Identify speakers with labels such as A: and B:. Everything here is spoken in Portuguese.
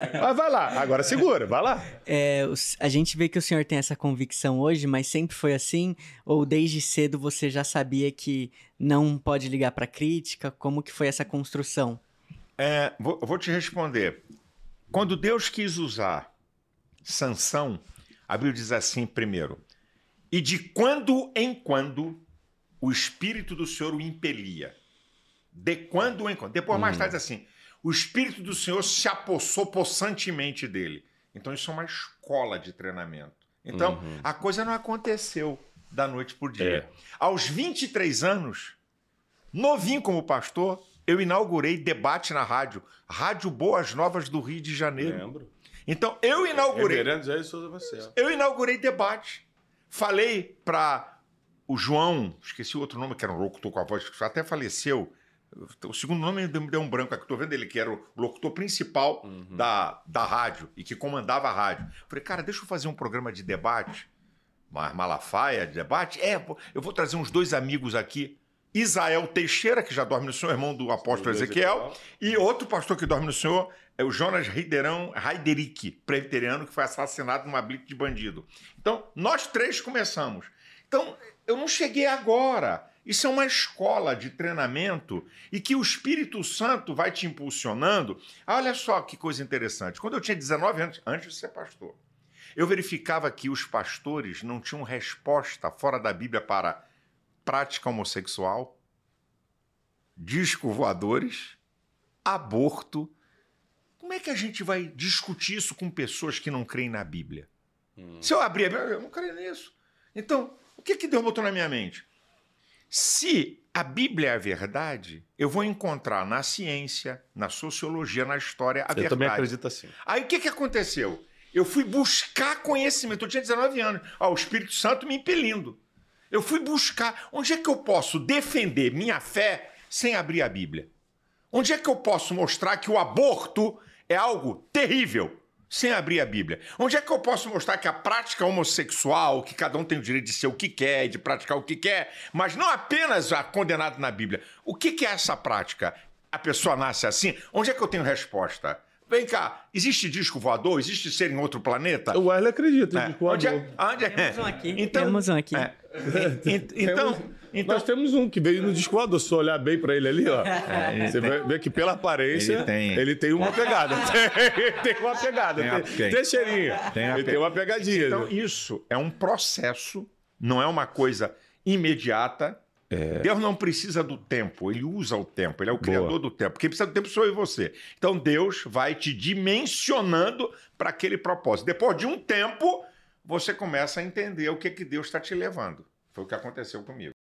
A: Mas vai lá, agora segura, vai lá. É, a gente vê que o senhor tem essa convicção hoje, mas sempre foi assim? Ou desde cedo você já sabia que não pode ligar para crítica? Como que foi essa construção? É, vou, vou te responder. Quando Deus quis usar Sansão, a Bíblia diz assim primeiro: e de quando em quando o Espírito do Senhor o impelia. De quando em quando. Depois, mais hum. tarde, assim: o Espírito do Senhor se apossou possantemente dele. Então isso é uma escola de treinamento. Então uhum. a coisa não aconteceu da noite por dia. É. Aos 23 anos, novinho como pastor, eu inaugurei debate na rádio, Rádio Boas Novas do Rio de Janeiro. Lembro. Então eu inaugurei. Reverendo é Marcelo. Eu inaugurei debate. Falei para o João, esqueci o outro nome que era um louco, tô com a voz, até faleceu, o segundo nome deu um branco aqui, tô vendo ele, que era o locutor principal uhum. da, da rádio e que comandava a rádio. Falei, cara, deixa eu fazer um programa de debate, uma malafaia de debate. É, eu vou trazer uns dois amigos aqui. Isael Teixeira, que já dorme no Senhor, irmão do apóstolo Ezequiel, e outro pastor que dorme no Senhor é o Jonas Rideirão Raideric, presbiteriano, que foi assassinado numa blitz de bandido. Então, nós três começamos. Então, eu não cheguei agora. Isso é uma escola de treinamento e que o Espírito Santo vai te impulsionando. Ah, olha só que coisa interessante. Quando eu tinha 19 anos, antes de ser pastor, eu verificava que os pastores não tinham resposta fora da Bíblia para prática homossexual, disco voadores, aborto. Como é que a gente vai discutir isso com pessoas que não creem na Bíblia? Hum. Se eu abrir a Bíblia, eu não creio nisso. Então, o que, que Deus botou na minha mente? Se a Bíblia é a verdade, eu vou encontrar na ciência, na sociologia, na história a eu verdade. Eu também acredito assim. Aí o que, que aconteceu? Eu fui buscar conhecimento. Eu tinha 19 anos. o Espírito Santo me impelindo. Eu fui buscar. Onde é que eu posso defender minha fé sem abrir a Bíblia? Onde é que eu posso mostrar que o aborto é algo terrível? sem abrir a Bíblia. Onde é que eu posso mostrar que a prática homossexual, que cada um tem o direito de ser o que quer de praticar o que quer, mas não apenas a condenado na Bíblia? O que, que é essa prática? A pessoa nasce assim? Onde é que eu tenho resposta? Vem cá, existe disco voador? Existe ser em outro planeta? O Wesley acredita em é. disco voador. Onde é, onde é? Temos um aqui. Então, temos um aqui. É. então, temos, então, Nós temos um que veio no disco voador. Se olhar bem para ele ali, ó. É, ele você tem, vê que pela aparência, ele tem, ele tem uma pegada. tem uma pegada. Tem, tem, tem cheirinho. Tem ele pe... tem uma pegadinha. Então, né? isso é um processo, não é uma coisa imediata é... Deus não precisa do tempo, ele usa o tempo, ele é o Boa. criador do tempo. Quem precisa do tempo sou eu e você. Então Deus vai te dimensionando para aquele propósito. Depois de um tempo, você começa a entender o que, que Deus está te levando. Foi o que aconteceu comigo.